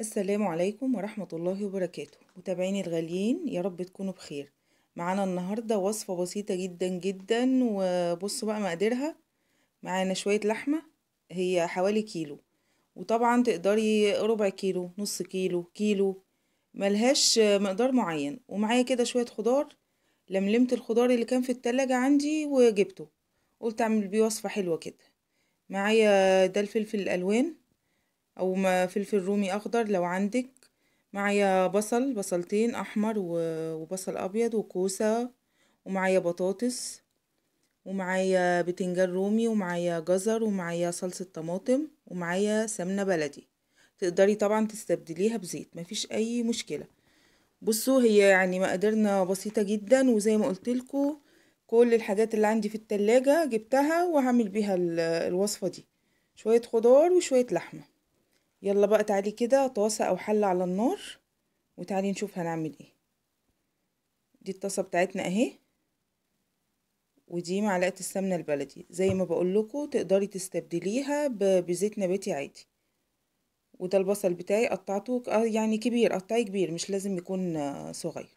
السلام عليكم ورحمة الله وبركاته متابعيني الغاليين يا رب تكونوا بخير معانا النهاردة وصفة بسيطة جدا جدا وبصوا بقى مقاديرها معانا شوية لحمة هي حوالي كيلو وطبعا تقدري ربع كيلو نص كيلو كيلو ملهاش مقدار معين ومعايا كده شوية خضار لملمت الخضار اللي كان في التلاجة عندي وجبته قلت اعمل بيه وصفة حلوة كده معايا ده الفلفل الالوان او فلفل رومي اخضر لو عندك معايا بصل بصلتين احمر وبصل ابيض وكوسة ومعايا بطاطس ومعايا بتنجان رومي ومعايا جزر ومعايا صلصة طماطم ومعايا سمنة بلدي تقدري طبعا تستبدليها بزيت مفيش اي مشكلة بصوا هي يعني مقاديرنا بسيطة جدا وزي ما قلتلكوا كل الحاجات اللي عندي في التلاجة جبتها وهعمل بيها الوصفة دي شوية خضار وشوية لحمة يلا بقى تعالي كده طاسة أو حلة على النار وتعالي نشوف هنعمل ايه دي الطاسة بتاعتنا اهي ودي معلقة السمنة البلدي زي ما بقول لكم تقدري تستبدليها بزيت نباتي عادي وده البصل بتاعي قطعته آه، يعني كبير قطعي كبير مش لازم يكون آه، صغير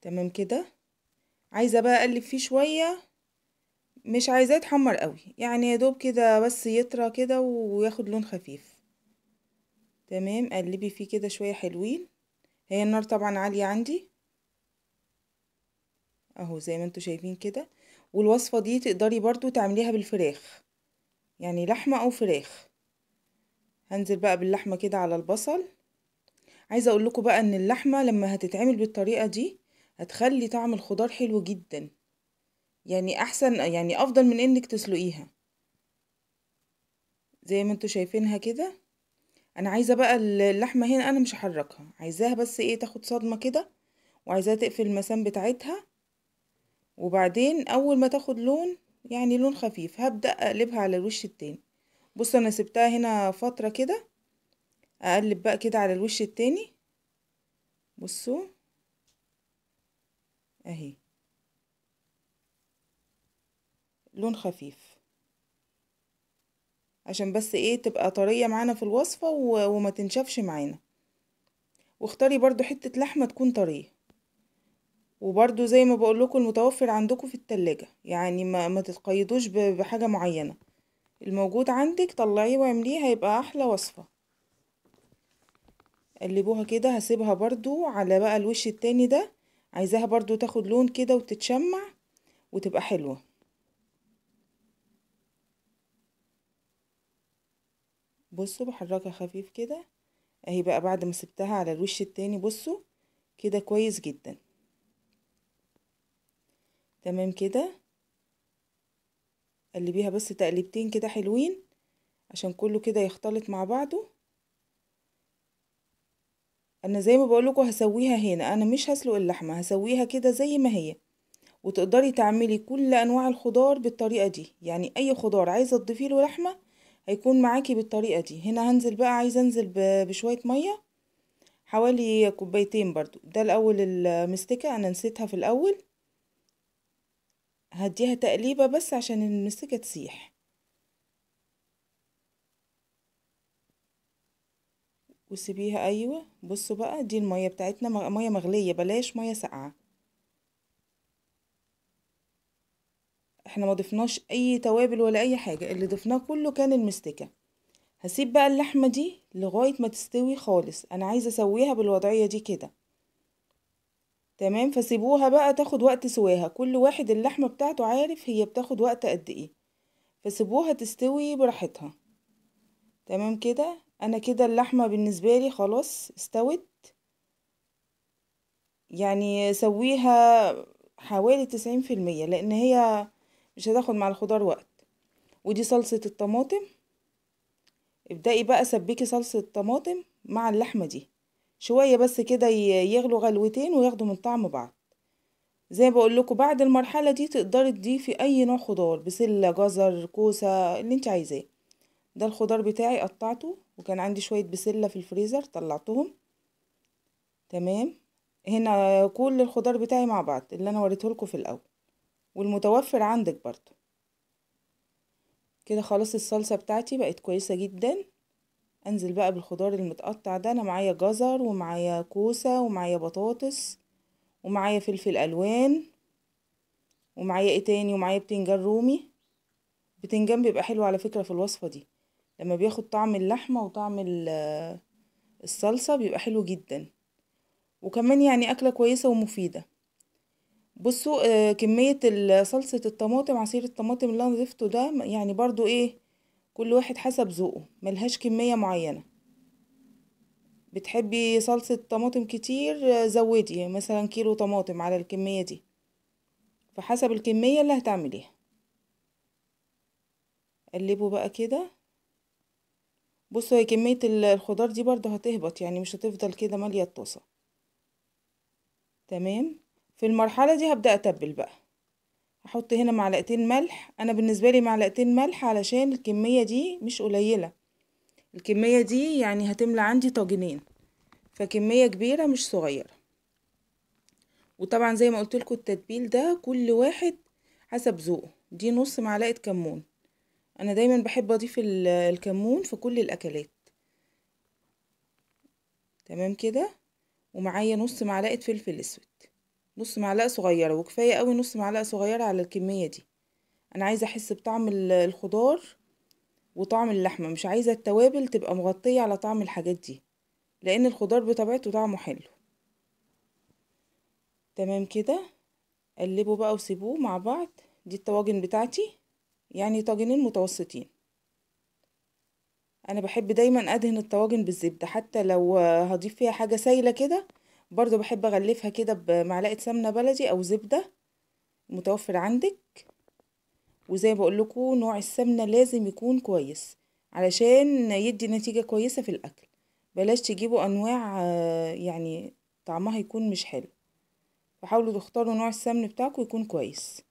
تمام كده عايزة بقى اقلب فيه شوية مش عايزاه يتحمر قوي يعني يا دوب كده بس يطرى كده وياخد لون خفيف تمام قلبي فيه كده شويه حلوين هي النار طبعا عاليه عندي اهو زي ما انتوا شايفين كده والوصفه دي تقدري برضو تعمليها بالفراخ يعني لحمه او فراخ هنزل بقى باللحمه كده على البصل عايزه اقول لكم بقى ان اللحمه لما هتتعمل بالطريقه دي هتخلي طعم الخضار حلو جدا يعني احسن يعني افضل من انك تسلقيها زي ما انتوا شايفينها كده انا عايزه بقى اللحمه هنا انا مش هحركها عايزاها بس ايه تاخد صدمه كده وعايزاها تقفل المسام بتاعتها وبعدين اول ما تاخد لون يعني لون خفيف هبدا اقلبها على الوش التاني بص انا سبتها هنا فتره كده اقلب بقى كده على الوش التاني بصوا اهي لون خفيف عشان بس ايه تبقى طرية معانا في الوصفة وما تنشفش معانا واختاري برضو حتة لحمة تكون طرية وبرضو زي ما بقول لكم المتوفر عندكم في التلاجة يعني ما, ما تتقيدوش بحاجة معينة الموجود عندك طلعيه واعمليه هيبقى احلى وصفة قلبوها كده هسيبها برضو على بقى الوش التاني ده عايزاها برضو تاخد لون كده وتتشمع وتبقى حلوه بصوا بحركها خفيف كده اهي بقى بعد ما سبتها على الوش التاني بصوا كده كويس جدا تمام كده قلبيها بس تقليبتين كده حلوين عشان كله كده يختلط مع بعضه انا زي ما بقولكوا هسويها هنا انا مش هسلق اللحمه هسويها كده زي ما هي وتقدري تعملي كل انواع الخضار بالطريقه دي يعني اي خضار عايزه تضيفي له لحمه هيكون معاكي بالطريقة دي هنا هنزل بقى عايزة انزل بشوية مية حوالي كوبايتين برضو ده الاول المستكة انا نسيتها في الاول هديها تقليبة بس عشان المستكة تسيح وسيبيها ايوه بصوا بقى دي المية بتاعتنا مية مغلية بلاش مية ساقعة احنا ما ضفناش اي توابل ولا اي حاجة اللي ضفناه كله كان المستكة هسيب بقى اللحمة دي لغاية ما تستوي خالص انا عايزة اسويها بالوضعية دي كده تمام فسيبوها بقى تاخد وقت سواها كل واحد اللحمة بتاعته عارف هي بتاخد وقت قد ايه فسيبوها تستوي براحتها تمام كده انا كده اللحمة بالنسبة لي خلاص استوت يعني سويها حوالي تسعين في المية لان هي مش هتاخد مع الخضار وقت ودي صلصة الطماطم ابدأي بقى سبكي صلصة الطماطم مع اللحمة دي شوية بس كده يغلوا غلوتين وياخدوا من طعم بعض زي بقول لكم بعد المرحلة دي تقدري تضيفي اي نوع خضار بسلة جزر كوسة اللي انت عايزاه ده الخضار بتاعي قطعته وكان عندي شوية بسلة في الفريزر طلعتهم تمام هنا كل الخضار بتاعي مع بعض اللي انا وريته لكم في الاول والمتوفر عندك برضو كده خلاص الصلصة بتاعتي بقت كويسة جدا انزل بقى بالخضار المتقطع ده انا معايا جزر ومعايا كوسة ومعايا بطاطس ومعايا فلفل الوان ومعايا ايه تاني ومعايا بتنجان رومي بتنجان بيبقى حلو على فكرة في الوصفة دي لما بياخد طعم اللحمة وطعم الصلصة بيبقى حلو جدا وكمان يعني أكلة كويسة ومفيدة بصوا آه كمية صلصة الطماطم عصير الطماطم اللي انا ضفته ده يعني برضو ايه كل واحد حسب ذوقه ملهاش كمية معينة بتحبي صلصة طماطم كتير آه، زودي مثلا كيلو طماطم على الكمية دي فحسب الكمية اللي هتعمليها قلبوا بقى كده بصوا هي كمية الخضار دي برضو هتهبط يعني مش هتفضل كده مالية الطاسة تمام في المرحلة دي هبدأ أتبل بقى هحط هنا معلقتين ملح أنا بالنسبة لي معلقتين ملح علشان الكمية دي مش قليلة الكمية دي يعني هتملى عندي طاجنين فكمية كبيرة مش صغيرة وطبعا زي ما قلت لكم التتبيل ده كل واحد حسب ذوقه دي نص معلقة كمون انا دايما بحب اضيف الكمون في كل الاكلات تمام كده ومعايا نص معلقة فلفل اسود نص معلقة صغيرة وكفاية قوي نص معلقة صغيرة على الكمية دي انا عايزة احس بطعم الخضار وطعم اللحمة مش عايزة التوابل تبقى مغطية على طعم الحاجات دي لان الخضار بطبيعته طعمه حلو تمام كده قلبوا بقى وسيبوه مع بعض دي الطواجن بتاعتي يعني طاجنين متوسطين انا بحب دايما ادهن الطواجن بالزبدة حتى لو هضيف فيها حاجة سايلة كده برضو بحب اغلفها كده بمعلقه سمنه بلدي او زبده متوفر عندك وزي بقول لكم نوع السمنه لازم يكون كويس علشان يدي نتيجه كويسه في الاكل بلاش تجيبوا انواع آه، يعني طعمها يكون مش حلو فحاولوا تختاروا نوع السمن بتاعكم يكون كويس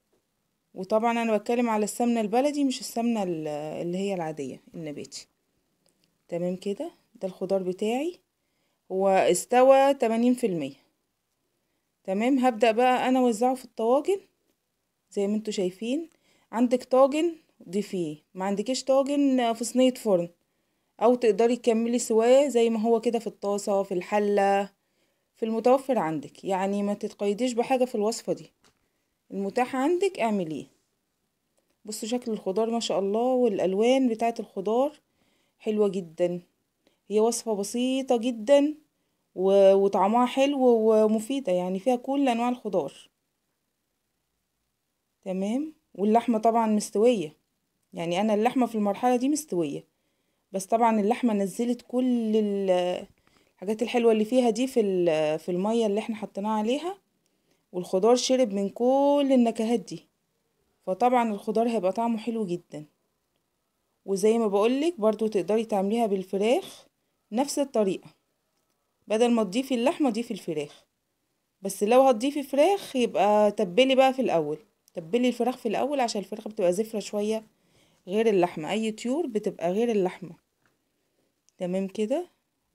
وطبعا انا بتكلم على السمنه البلدي مش السمنه اللي هي العاديه النباتي تمام كده ده الخضار بتاعي واستوى تمانين في المية تمام هبدأ بقى أنا أوزعه في الطواجن زي ما انتوا شايفين عندك طاجن ضيفيه ما عندكش طاجن في صينية فرن أو تقدري تكملي سواه زي ما هو كده في الطاسة في الحلة في المتوفر عندك يعني ما تتقيديش بحاجة في الوصفة دي المتاح عندك اعمليه بصوا شكل الخضار ما شاء الله والألوان بتاعة الخضار حلوة جدا هي وصفة بسيطة جدا وطعمها حلو ومفيدة يعني فيها كل أنواع الخضار تمام واللحمة طبعا مستوية يعني أنا اللحمة في المرحلة دي مستوية بس طبعا اللحمة نزلت كل الحاجات الحلوة اللي فيها دي في في المية اللي احنا حطيناها عليها والخضار شرب من كل النكهات دي فطبعا الخضار هيبقى طعمه حلو جدا وزي ما بقولك برضو تقدري تعمليها بالفراخ نفس الطريقة بدل ما تضيفي اللحمة ضيفي الفراخ بس لو هتضيفي فراخ يبقى تبلي بقى في الأول تبلي الفراخ في الأول عشان الفراخ بتبقى زفرة شوية غير اللحمة أي طيور بتبقى غير اللحمة تمام كده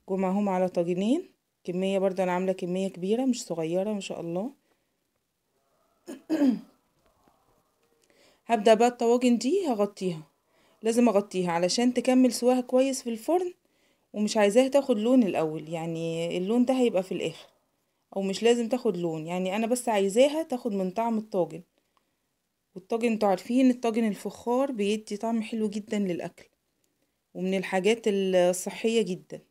جمعهم على طاجنين كمية برضه أنا عاملة كمية كبيرة مش صغيرة ما شاء الله هبدأ بقى الطواجن دي هغطيها لازم اغطيها علشان تكمل سواها كويس في الفرن ومش عايزاها تاخد لون الاول يعني اللون ده هيبقى في الاخر او مش لازم تاخد لون يعني انا بس عايزاها تاخد من طعم الطاجن والطاجن انتوا عارفين الطاجن الفخار بيدي طعم حلو جدا للاكل ومن الحاجات الصحيه جدا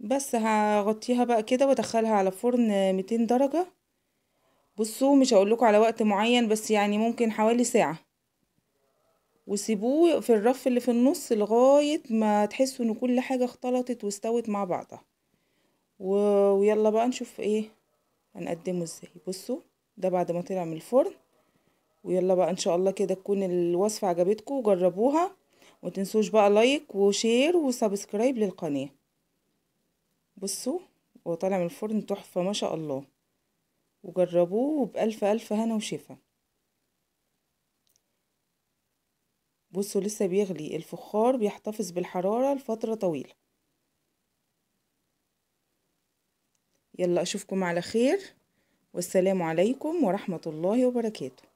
بس هغطيها بقى كده وادخلها على فرن 200 درجه بصوا مش هقول لكم على وقت معين بس يعني ممكن حوالي ساعه وسيبوه في الرف اللي في النص لغاية ما تحسوا ان كل حاجة اختلطت واستوت مع بعضها و... ويلا بقى نشوف ايه هنقدمه ازاي بصوا ده بعد ما طلع من الفرن ويلا بقى ان شاء الله كده تكون الوصفة عجبتكم وجربوها ومتنسوش بقى لايك وشير وسبسكرايب للقناة بصوا هو طالع من الفرن تحفة ما شاء الله وجربوه وبألف ألف هنا وشفا بصوا لسه بيغلي الفخار بيحتفظ بالحرارة لفترة طويلة يلا أشوفكم على خير والسلام عليكم ورحمة الله وبركاته